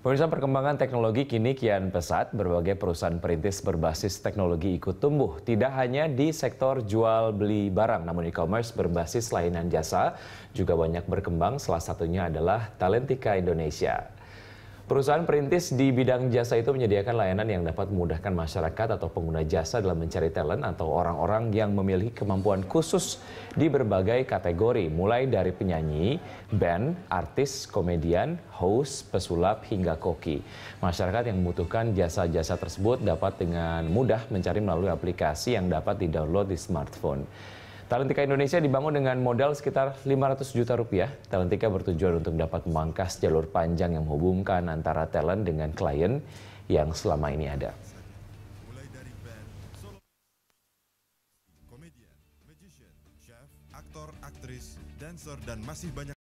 Pemirsa perkembangan teknologi kini kian pesat, berbagai perusahaan perintis berbasis teknologi ikut tumbuh. Tidak hanya di sektor jual beli barang, namun e-commerce berbasis layanan jasa juga banyak berkembang, salah satunya adalah Talentika Indonesia. Perusahaan perintis di bidang jasa itu menyediakan layanan yang dapat memudahkan masyarakat atau pengguna jasa dalam mencari talent atau orang-orang yang memiliki kemampuan khusus di berbagai kategori, mulai dari penyanyi, band, artis, komedian, host, pesulap, hingga koki. Masyarakat yang membutuhkan jasa-jasa tersebut dapat dengan mudah mencari melalui aplikasi yang dapat didownload di smartphone. Talentika Indonesia dibangun dengan modal sekitar 500 juta rupiah. Talentika bertujuan untuk dapat memangkas jalur panjang yang menghubungkan antara talent dengan klien yang selama ini ada. aktor, aktris, dancer, dan masih banyak